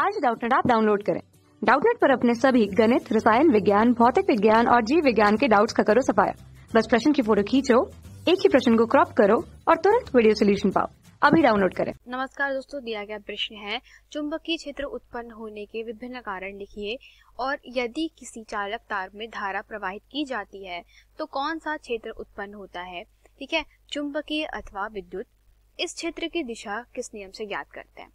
आज डाउटनेट आप डाउनलोड करें डाउटनेट पर अपने सभी गणित रसायन विज्ञान भौतिक विज्ञान और जीव विज्ञान के डाउट्स का करो सफाया बस प्रश्न की फोटो खींचो एक ही प्रश्न को क्रॉप करो और तुरंत वीडियो सोल्यूशन पाओ अभी डाउनलोड करें नमस्कार दोस्तों दिया गया प्रश्न है चुंबकीय क्षेत्र उत्पन्न होने के विभिन्न कारण लिखिए और यदि किसी चालक तार में धारा प्रवाहित की जाती है तो कौन सा क्षेत्र उत्पन्न होता है ठीक है चुंबकीय अथवा विद्युत इस क्षेत्र की दिशा किस नियम से ज्ञात करते हैं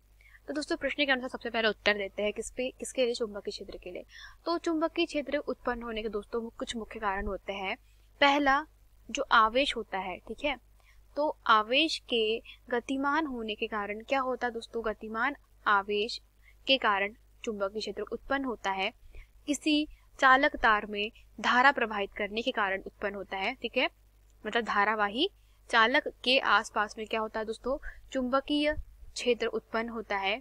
तो दोस्तों प्रश्न के अनुसार सबसे पहले उत्तर देते हैं किस पे किसके लिए चुंबकीय क्षेत्र के लिए तो चुंबकीय क्षेत्र उत्पन्न होने के दोस्तों कुछ मुख्य कारण होते हैं पहला जो आवेश होता है ठीक है तो आवेश के गतिमान होने के कारण क्या होता है दोस्तों गतिमान आवेश के कारण चुंबकीय क्षेत्र उत्पन्न होता है किसी चालक तार में धारा प्रवाहित करने के कारण उत्पन्न होता है ठीक है मतलब धारावाही चालक के आसपास में क्या होता है दोस्तों चुंबकीय क्षेत्र उत्पन्न होता है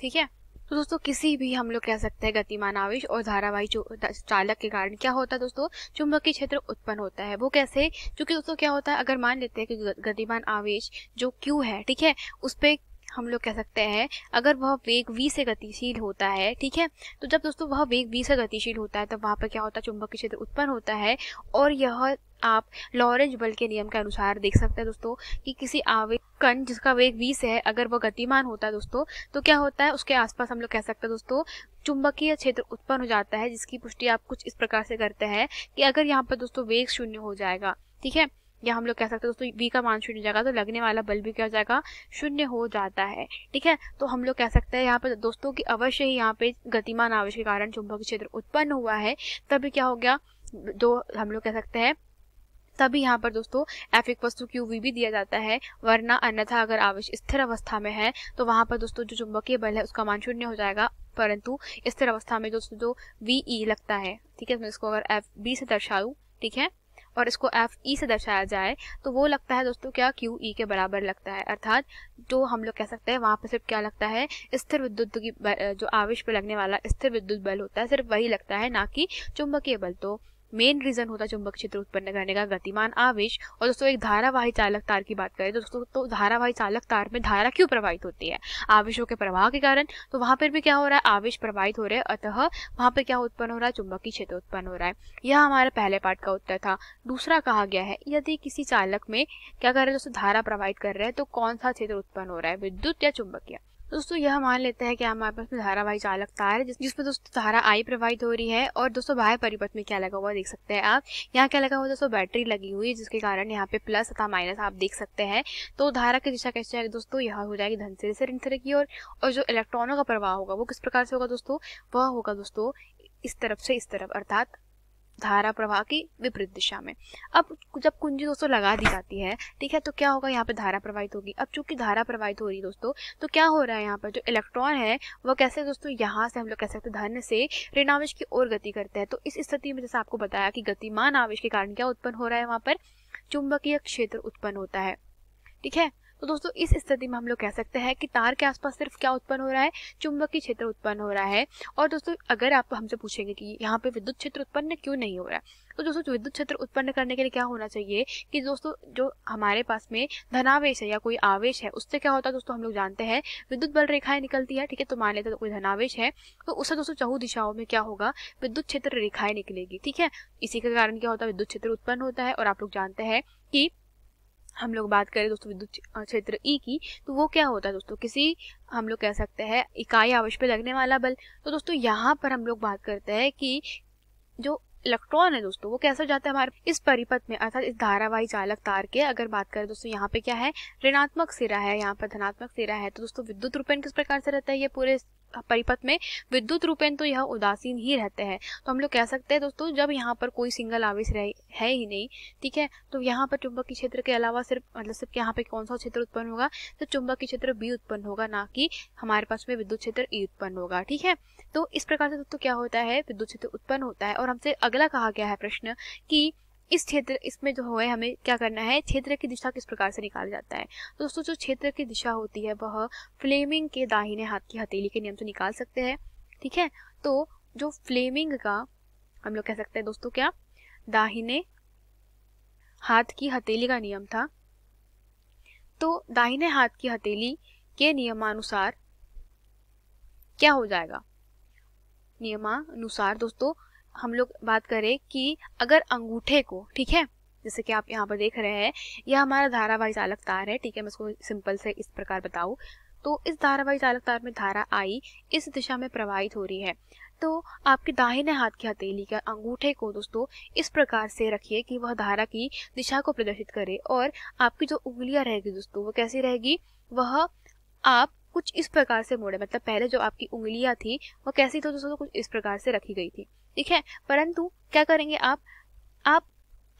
ठीक है तो दोस्तों किसी भी हम लोग कह सकते हैं गतिमान आवेश और धारावाही चालक के कारण क्या होता है दोस्तों चुंबकीय क्षेत्र उत्पन्न होता है वो कैसे क्योंकि दोस्तों क्या होता है अगर मान लेते हैं कि गतिमान आवेश जो क्यू है ठीक है उस पर हम लोग कह सकते हैं अगर वह वेग वी से गतिशील होता है ठीक है तो जब दोस्तों वह वेग वी से गतिशील होता है तब वहाँ पर क्या होता है चुंबकीय क्षेत्र उत्पन्न होता है और यह आप लॉरेंज बल के नियम के अनुसार देख सकते हैं दोस्तों कि किसी आवेग कण जिसका वेग वी से है अगर वह गतिमान होता है दोस्तों तो क्या होता है उसके आसपास हम लोग कह सकते हैं दोस्तों चुंबकीय क्षेत्र उत्पन्न हो जाता है जिसकी पुष्टि आप कुछ इस प्रकार से करते हैं कि अगर यहाँ पर दोस्तों वेग शून्य हो जाएगा ठीक है या हम लोग कह सकते हैं दोस्तों वी का मान शून्य जाएगा तो लगने वाला बल भी क्या हो जाएगा शून्य हो जाता है ठीक है तो हम लोग कह सकते हैं यहाँ पर दोस्तों कि अवश्य ही यहाँ पे गतिमान आवेश के कारण चुंबक क्षेत्र उत्पन्न हुआ है तभी क्या हो गया दो हम लोग कह सकते हैं तभी यहाँ पर दोस्तों एफ एक वस्तु क्यू वी भी दिया जाता है वरना अन्यथा अगर आवेश स्थिर अवस्था में है तो वहां पर दोस्तों जो चुंबकीय बल है उसका मान शून्य हो जाएगा परंतु स्थिर अवस्था में दोस्तों जो वी ई e लगता है ठीक है मैं इसको अगर एफ बी से दर्शाऊ ठीक है और इसको एफ ई e से दर्शाया जाए तो वो लगता है दोस्तों क्या क्यू ई e के बराबर लगता है अर्थात जो हम लोग कह सकते हैं वहाँ पर सिर्फ क्या लगता है स्थिर विद्युत की जो आवेश पर लगने वाला स्थिर विद्युत बल होता है सिर्फ वही लगता है ना कि चुंबकीय बल तो मेन रीजन होता है चुंबक क्षेत्र उत्पन्न करने का गतिमान आवेश और दोस्तों एक धारावाही चालक तार की बात करें दोस्तों तो धारावाही चालक तार में धारा क्यों प्रवाहित होती है आवेशों के प्रवाह के कारण तो वहां पर भी क्या हो रहा है आवेश प्रवाहित हो रहे हैं अतः वहां पर क्या उत्पन्न हो रहा है चुंबकीय क्षेत्र उत्पन्न हो रहा है यह हमारे पहले पार्ट का उत्तर था दूसरा कहा गया है यदि किसी चालक में क्या कर रहे हैं दोस्तों धारा प्रवाहित कर रहे हैं तो कौन सा क्षेत्र उत्पन्न हो रहा है विद्युत या चुंबकीय तो दोस्तों यह मान लेते हैं कि हमारे पास में धारावाही चालक तार है जिस, जिसमें दोस्तों धारा आई प्रवाहित हो रही है और दोस्तों बाह्य परिपथ में क्या लगा हुआ देख सकते हैं आप यहाँ क्या लगा हुआ दोस्तों बैटरी लगी हुई है जिसके कारण यहाँ पे प्लस तथा माइनस आप देख सकते हैं तो धारा की दिशा कैसे जाएगी दोस्तों यह हो जाएगी धन से ऋण की ओर और, और जो इलेक्ट्रॉनों का प्रवाह होगा वो किस प्रकार से होगा दोस्तों वह होगा दोस्तों इस तरफ से इस तरफ अर्थात धारा प्रवाह की विपरीत दिशा में अब जब कुंजी दोस्तों लगा दी जाती है ठीक है तो क्या होगा यहाँ पर धारा प्रवाहित होगी अब चूंकि धारा प्रवाहित हो रही है दोस्तों तो क्या हो रहा है यहाँ पर जो इलेक्ट्रॉन है वो कैसे दोस्तों यहाँ से हम लोग कह सकते हैं धन से ऋण आवेश की ओर गति करते हैं तो इस स्थिति में जैसे आपको बताया कि गतिमान आवेश के कारण क्या उत्पन्न हो रहा है वहाँ पर चुंबकीय क्षेत्र उत्पन्न होता है ठीक है तो दोस्तों इस स्थिति में हम लोग कह सकते हैं कि तार के आसपास सिर्फ क्या उत्पन्न हो रहा है चुंबकीय क्षेत्र उत्पन्न हो रहा है और दोस्तों अगर आप हमसे पूछेंगे कि यहाँ पे विद्युत क्षेत्र उत्पन्न क्यों नहीं हो रहा है तो दोस्तों विद्युत क्षेत्र उत्पन्न करने के लिए क्या होना चाहिए कि दोस्तों जो हमारे पास में धनावेश है या कोई आवेश है उससे क्या होता है दोस्तों हम लोग जानते हैं विद्युत बल रेखाएं निकलती है ठीक है तो मान लेते तो कोई धनावेश है तो उससे दोस्तों चहु दिशाओं में क्या होगा विद्युत क्षेत्र रेखाएं निकलेगी ठीक है इसी के कारण क्या होता है विद्युत क्षेत्र उत्पन्न होता है और आप लोग जानते हैं कि हम लोग बात करें दोस्तों विद्युत क्षेत्र ई e की तो वो क्या होता है दोस्तों किसी हम लोग कह सकते हैं इकाई आवेश पे लगने वाला बल तो दोस्तों यहाँ पर हम लोग बात करते हैं कि जो इलेक्ट्रॉन है दोस्तों वो कैसे जाता है हमारे इस परिपथ में अर्थात इस धारावाही चालक तार के अगर बात करें दोस्तों यहाँ पे क्या है ऋणात्मक सिरा है यहाँ पर धनात्मक सिरा है तो दोस्तों विद्युत रूपेण किस प्रकार से रहता है ये पूरे परिपथ में विद्युत रूपेण तो यह उदासीन ही रहते हैं तो हम लोग कह सकते हैं दोस्तों जब यहाँ पर कोई सिंगल आवेश रह, है ही नहीं ठीक है तो यहाँ पर चुंबकीय क्षेत्र के अलावा सिर्फ मतलब सिर्फ यहाँ पे कौन सा क्षेत्र उत्पन्न होगा तो चुंबकीय क्षेत्र बी उत्पन्न होगा ना कि हमारे पास में विद्युत क्षेत्र ई e उत्पन्न होगा ठीक है तो इस प्रकार से दोस्तों क्या होता है विद्युत क्षेत्र उत्पन्न होता है और हमसे अगला कहा गया है प्रश्न की इस क्षेत्र इसमें जो है हमें क्या करना है क्षेत्र की दिशा किस प्रकार से निकाला जाता है तो दोस्तों जो क्षेत्र की दिशा होती है वह फ्लेमिंग के दाहिने हाथ की हथेली के नियम से निकाल सकते हैं ठीक है तो जो फ्लेमिंग का हम लोग कह सकते हैं दोस्तों क्या दाहिने हाथ की हथेली का नियम था तो दाहिने हाथ की हथेली के नियमानुसार क्या हो जाएगा नियमानुसार दोस्तों हम लोग बात करें कि अगर अंगूठे को ठीक है जैसे कि आप यहाँ पर देख रहे हैं यह हमारा धारावाही चालक तार है ठीक है मैं इसको सिंपल से इस प्रकार बताऊँ तो इस धारावाही चालक तार में धारा आई इस दिशा में प्रवाहित हो रही है तो आपके दाहिने हाथ की हथेली के अंगूठे को दोस्तों इस प्रकार से रखिए कि वह धारा की दिशा को प्रदर्शित करे और आपकी जो उंगलियां रहेगी दोस्तों वो कैसी रहेगी वह आप कुछ इस प्रकार से मोड़े मतलब पहले जो आपकी उंगलियां थी वह कैसी थी दोस्तों कुछ इस प्रकार से रखी गई थी ठीक है परंतु क्या करेंगे आप आप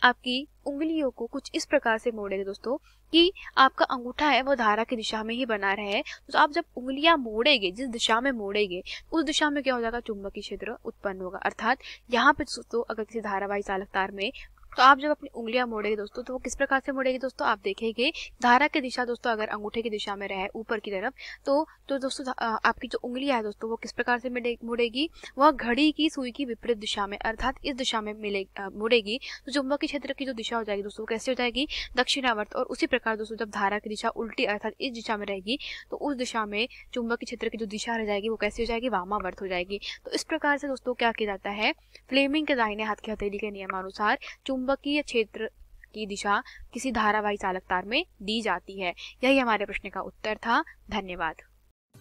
आपकी उंगलियों को कुछ इस प्रकार से मोड़ेंगे दोस्तों कि आपका अंगूठा है वो धारा की दिशा में ही बना रहे तो आप जब उंगलियां मोड़ेंगे जिस दिशा में मोड़ेंगे उस दिशा में क्या हो जाएगा चुंबकीय क्षेत्र उत्पन्न होगा अर्थात यहाँ पे दोस्तों अगर किसी धारावाही चालक तार में तो आप जब अपनी उंगलियां मोड़ेगी दोस्तों तो वो किस प्रकार से मोड़ेगी दोस्तों आप देखेंगे धारा की दिशा दोस्तों अगर अंगूठे की दिशा में रहे ऊपर की तरफ तो तो दोस्तों आपकी जो उंगलियां है दोस्तों वो किस प्रकार से मुड़ेगी वह घड़ी की सुई की विपरीत दिशा में अर्थात इस दिशा में मिले मुड़ेगी तो चुंबकीय क्षेत्र की जो दिशा हो जाएगी दोस्तों कैसे हो जाएगी दक्षिणावर्त और उसी प्रकार दोस्तों जब धारा की दिशा उल्टी अर्थात इस दिशा में रहेगी तो उस दिशा में चुंबकीय क्षेत्र की जो दिशा रह जाएगी वो कैसी हो जाएगी वामावर्त हो जाएगी तो इस प्रकार से दोस्तों क्या किया जाता है फ्लेमिंग के दाहिने हाथ की हथेली के नियमानुसार चुंब चुंबकीय क्षेत्र की दिशा किसी धारावाही चालक तार में दी जाती है यही हमारे प्रश्न का उत्तर था धन्यवाद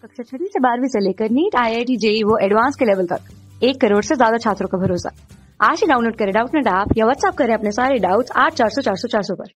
कक्षा छठी से बारहवीं से लेकर NEET I I T JEE वो एडवांस के लेवल तक एक करोड़ से ज्यादा छात्रों का भरोसा आज ही डाउनलोड करें डाउट नेट ऐप या व्हाट्सअप करें अपने सारे डाउट्स आठ चार सौ चार सौ चार सौ पर